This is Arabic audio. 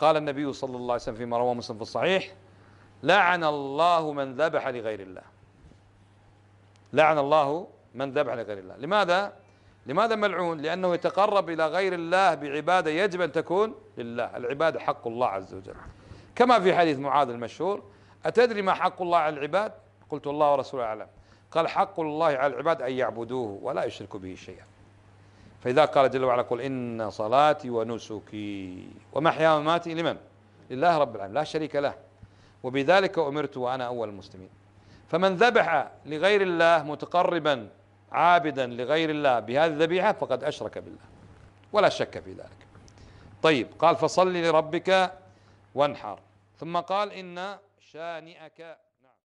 قال النبي صلى الله عليه وسلم فيما رواه مسلم في الصحيح لعن الله من ذبح لغير الله لعن الله من ذبح لغير الله لماذا لماذا ملعون لأنه يتقرب إلى غير الله بعبادة يجب أن تكون لله العبادة حق الله عز وجل كما في حديث معاذ المشهور أتدري ما حق الله على العباد قلت الله ورسوله أعلم قال حق الله على العباد أن يعبدوه ولا يشركوا به شيئا فإذا قال جل وعلا قل إن صلاتي ونسكي ومحيا مماتي لمن؟ لله رب العالمين لا شريك له وبذلك أمرت وأنا أول المسلمين فمن ذبح لغير الله متقربا عابدا لغير الله بهذه الذبيحة فقد أشرك بالله ولا شك في ذلك طيب قال فصل لربك وانحر ثم قال إن شانئك نعم.